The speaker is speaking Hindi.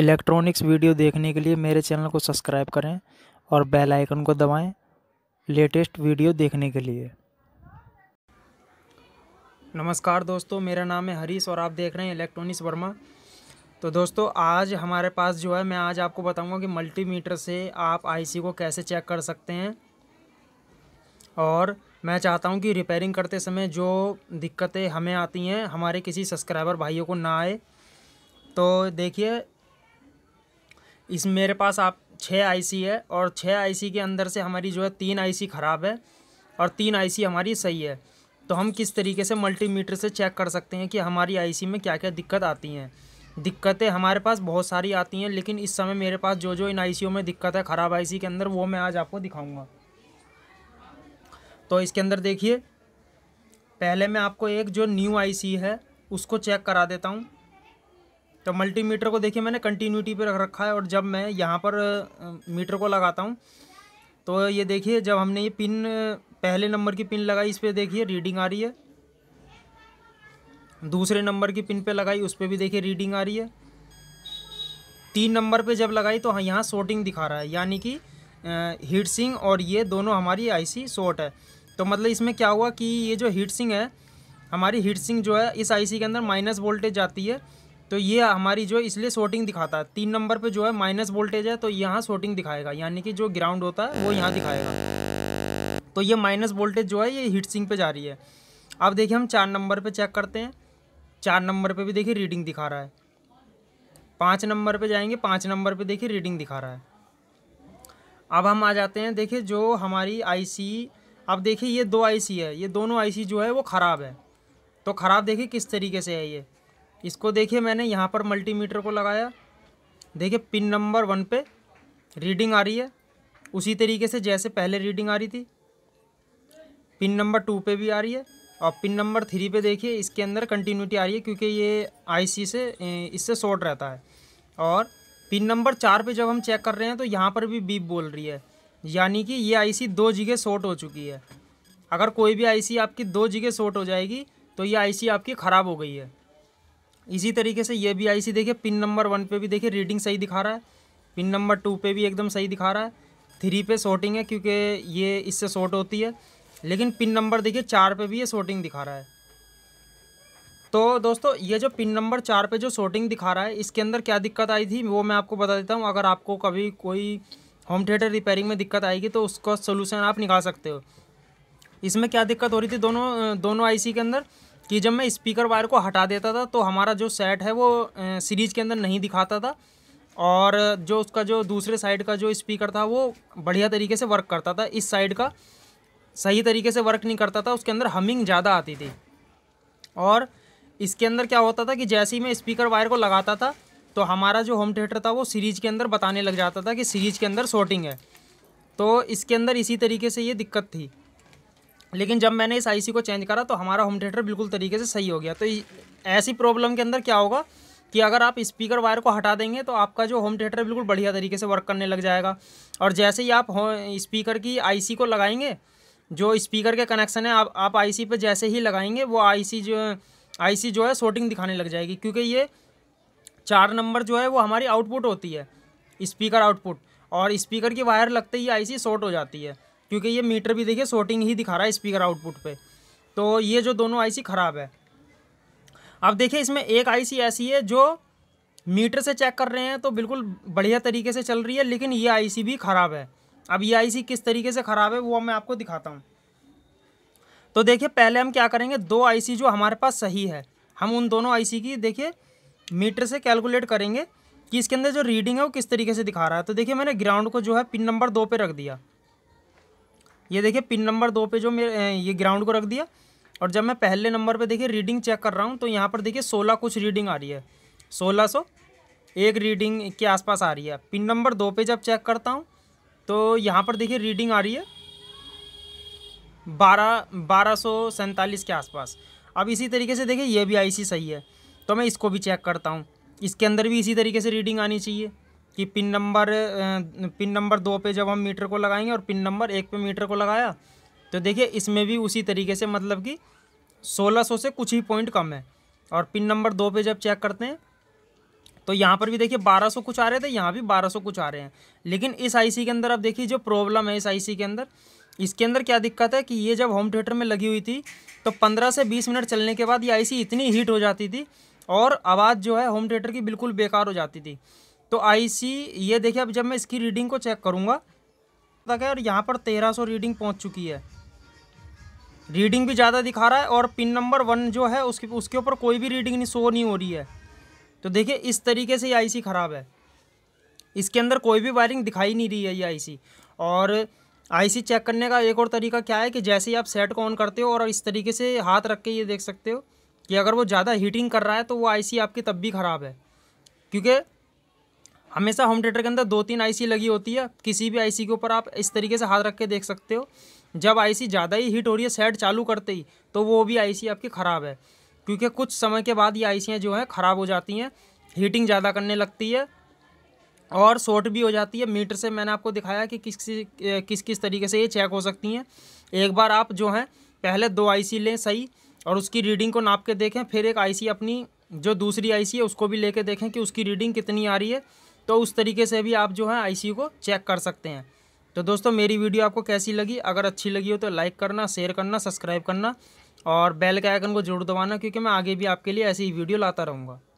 इलेक्ट्रॉनिक्स वीडियो देखने के लिए मेरे चैनल को सब्सक्राइब करें और बेल आइकन को दबाएं लेटेस्ट वीडियो देखने के लिए नमस्कार दोस्तों मेरा नाम है हरीश और आप देख रहे हैं इलेक्ट्रॉनिक्स वर्मा तो दोस्तों आज हमारे पास जो है मैं आज आपको बताऊंगा कि मल्टीमीटर से आप आईसी को कैसे चेक कर सकते हैं और मैं चाहता हूं कि रिपेयरिंग करते समय जो दिक्कतें हमें आती हैं हमारे किसी सब्सक्राइबर भाइयों को ना आए तो देखिए इस मेरे पास आप छः आईसी है और छः आईसी के अंदर से हमारी जो है तीन आईसी ख़राब है और तीन आईसी हमारी सही है तो हम किस तरीके से मल्टीमीटर से चेक कर सकते हैं कि हमारी आईसी में क्या क्या दिक्कत आती हैं दिक्कतें हमारे पास बहुत सारी आती हैं लेकिन इस समय मेरे पास जो जो इन आई में दिक्कत है ख़राब आई के अंदर वो मैं आज आपको दिखाऊँगा तो इसके अंदर देखिए पहले मैं आपको एक जो न्यू आई है उसको चेक करा देता हूँ तो मल्टीमीटर को देखिए मैंने कंटिन्यूटी पर रख रखा है और जब मैं यहाँ पर मीटर को लगाता हूँ तो ये देखिए जब हमने ये पिन पहले नंबर की पिन लगाई इस पर देखिए रीडिंग आ रही है दूसरे नंबर की पिन पे लगाई उस पर भी देखिए रीडिंग आ रही है तीन नंबर पे जब लगाई तो यहाँ शॉर्टिंग दिखा रहा है यानी कि हीट सिंग और ये दोनों हमारी आईसी शॉर्ट है तो मतलब इसमें क्या हुआ कि ये जो हीट सिंग है हमारी हीट सिंग जो है इस आईसी के अंदर माइनस वोल्टेज जाती है तो ये हमारी जो है इसलिए शॉर्टिंग दिखाता है तीन नंबर पे जो है माइनस वोल्टेज है तो यहाँ शॉर्टिंग दिखाएगा यानी कि जो ग्राउंड होता है वो यहाँ दिखाएगा तो ये माइनस वोल्टेज जो है ये हीट सिंक पे जा रही है अब देखिए हम चार नंबर पे चेक करते हैं चार नंबर पे भी देखिए रीडिंग दिखा रहा है पाँच नंबर पर जाएंगे पाँच नंबर पर देखिए रीडिंग दिखा रहा है अब हम आ जाते हैं देखिए जो हमारी आईसी अब देखिए ये दो आईसी है ये दोनों आईसी जो है वो ख़राब है तो ख़राब देखिए किस तरीके से है ये इसको देखिए मैंने यहाँ पर मल्टीमीटर को लगाया देखिए पिन नंबर वन पे रीडिंग आ रही है उसी तरीके से जैसे पहले रीडिंग आ रही थी पिन नंबर टू पे भी आ रही है और पिन नंबर थ्री पे देखिए इसके अंदर कंटिन्यूटी आ रही है क्योंकि ये आईसी से इससे शॉर्ट रहता है और पिन नंबर चार पे जब हम चेक कर रहे हैं तो यहाँ पर भी बीप बोल रही है यानी कि ये आई सी दो जगह शॉर्ट हो चुकी है अगर कोई भी सी आपकी दो जगह शॉर्ट हो जाएगी तो ये सी आपकी ख़राब हो गई है इसी तरीके से ये भी आईसी देखिए पिन नंबर वन पे भी देखिए रीडिंग सही दिखा रहा है पिन नंबर टू पे भी एकदम सही दिखा रहा है थ्री पे शॉर्टिंग है क्योंकि ये इससे शॉर्ट होती है लेकिन पिन नंबर देखिए चार पे भी ये शॉर्टिंग दिखा रहा है तो दोस्तों ये जो पिन नंबर चार पे जो शॉर्टिंग दिखा रहा है इसके अंदर क्या दिक्कत आई थी वो मैं आपको बता देता हूँ अगर आपको कभी कोई होम थिएटर रिपेयरिंग में दिक्कत आएगी तो उसका सोल्यूशन आप निकाल सकते हो इसमें क्या दिक्कत हो रही थी दोनों दोनों आईसी के अंदर कि जब मैं स्पीकर वायर को हटा देता था तो हमारा जो सेट है वो सीरीज़ के अंदर नहीं दिखाता था और जो उसका जो दूसरे साइड का जो स्पीकर था वो बढ़िया तरीके से वर्क करता था इस साइड का सही तरीके से वर्क नहीं करता था उसके अंदर हमिंग ज़्यादा आती थी और इसके अंदर क्या होता था कि जैसे ही मैं स्पीकर वायर को लगाता था तो हमारा जो होम थिएटर था वो सीरीज़ के अंदर बताने लग जाता था कि सीरीज़ के अंदर शॉटिंग है तो इसके अंदर इसी तरीके से ये दिक्कत थी लेकिन जब मैंने इस आईसी को चेंज करा तो हमारा होम थिएटर बिल्कुल तरीके से सही हो गया तो ऐसी प्रॉब्लम के अंदर क्या होगा कि अगर आप स्पीकर वायर को हटा देंगे तो आपका जो होम थिएटर बिल्कुल बढ़िया तरीके से वर्क करने लग जाएगा और जैसे ही आप स्पीकर की आईसी को लगाएंगे जो स्पीकर के कनेक्शन है आप आप आईसी पर जैसे ही लगाएंगे वो आईसी जो आईसी जो है शॉर्टिंग दिखाने लग जाएगी क्योंकि ये चार नंबर जो है वो हमारी आउटपुट होती है स्पीकर आउटपुट और स्पीकर की वायर लगते ही सी शॉर्ट हो जाती है क्योंकि ये मीटर भी देखिए शॉर्टिंग ही दिखा रहा है स्पीकर आउटपुट पे तो ये जो दोनों आईसी ख़राब है अब देखिए इसमें एक आईसी ऐसी है जो मीटर से चेक कर रहे हैं तो बिल्कुल बढ़िया तरीके से चल रही है लेकिन ये आईसी भी ख़राब है अब ये आईसी किस तरीके से ख़राब है वो मैं आपको दिखाता हूँ तो देखिए पहले हम क्या करेंगे दो आई जो हमारे पास सही है हम उन दोनों आई की देखिए मीटर से कैलकुलेट करेंगे कि इसके अंदर जो रीडिंग है वो किस तरीके से दिखा रहा है तो देखिए मैंने ग्राउंड को जो है पिन नंबर दो पे रख दिया ये देखिए पिन नंबर दो पे जो मेरे ये ग्राउंड को रख दिया और जब मैं पहले नंबर पे देखिए रीडिंग चेक कर रहा हूँ तो यहाँ पर देखिए सोलह कुछ रीडिंग आ रही है सोलह सौ एक रीडिंग के आसपास आ रही है पिन नंबर दो पे जब चेक करता हूँ तो यहाँ पर देखिए रीडिंग आ रही है बारह बारह सौ सैंतालीस के आसपास अब इसी तरीके से देखिए ये भी आई सही है तो मैं इसको भी चेक करता हूँ इसके अंदर भी इसी तरीके से रीडिंग आनी चाहिए कि पिन नंबर पिन नंबर दो पे जब हम मीटर को लगाएंगे और पिन नंबर एक पे मीटर को लगाया तो देखिए इसमें भी उसी तरीके से मतलब कि 1600 से कुछ ही पॉइंट कम है और पिन नंबर दो पे जब चेक करते हैं तो यहाँ पर भी देखिए 1200 कुछ आ रहे थे यहाँ भी 1200 कुछ आ रहे हैं लेकिन इस आईसी के अंदर अब देखिए जो प्रॉब्लम है इस आईसी के अंदर इसके अंदर क्या दिक्कत है कि ये जब होम थिएटर में लगी हुई थी तो 15 से 20 मिनट चलने के बाद ये आईसी इतनी हीट हो जाती थी और आवाज़ जो है होम थिएटर की बिल्कुल बेकार हो जाती थी तो आईसी ये देखिए अब जब मैं इसकी रीडिंग को चेक करूँगा तक है और यहाँ पर तेरह सौ रीडिंग पहुँच चुकी है रीडिंग भी ज़्यादा दिखा रहा है और पिन नंबर वन जो है उसके उसके ऊपर कोई भी रीडिंग नहीं शो नहीं हो रही है तो देखिए इस तरीके से ये आई ख़राब है इसके अंदर कोई भी वायरिंग दिखाई नहीं रही है ये आई और आई चेक करने का एक और तरीका क्या है कि जैसे ही आप सेट को ऑन करते हो और इस तरीके से हाथ रख के ये देख सकते हो कि अगर वो ज़्यादा हीटिंग कर रहा है तो वो आईसी आपकी तब भी ख़राब है क्योंकि हमेशा होम थिएटर के अंदर दो तीन आईसी लगी होती है किसी भी आईसी के ऊपर आप इस तरीके से हाथ रख के देख सकते हो जब आईसी ज़्यादा ही हीट हो रही है सेट चालू करते ही तो वो भी आईसी आपकी ख़राब है क्योंकि कुछ समय के बाद ये आईसियाँ जो हैं ख़राब हो जाती हैं हीटिंग ज़्यादा करने लगती है और शॉर्ट भी हो जाती है मीटर से मैंने आपको दिखाया कि किस किस किस तरीके से ये चेक हो सकती हैं एक बार आप जो हैं पहले दो आई लें सही और उसकी रीडिंग को नाप के देखें फिर एक आई अपनी जो दूसरी आई है उसको भी ले देखें कि उसकी रीडिंग कितनी आ रही है तो उस तरीके से भी आप जो है आई को चेक कर सकते हैं तो दोस्तों मेरी वीडियो आपको कैसी लगी अगर अच्छी लगी हो तो लाइक करना शेयर करना सब्सक्राइब करना और बेल के आइकन को जरूर दबाना क्योंकि मैं आगे भी आपके लिए ऐसी ही वीडियो लाता रहूँगा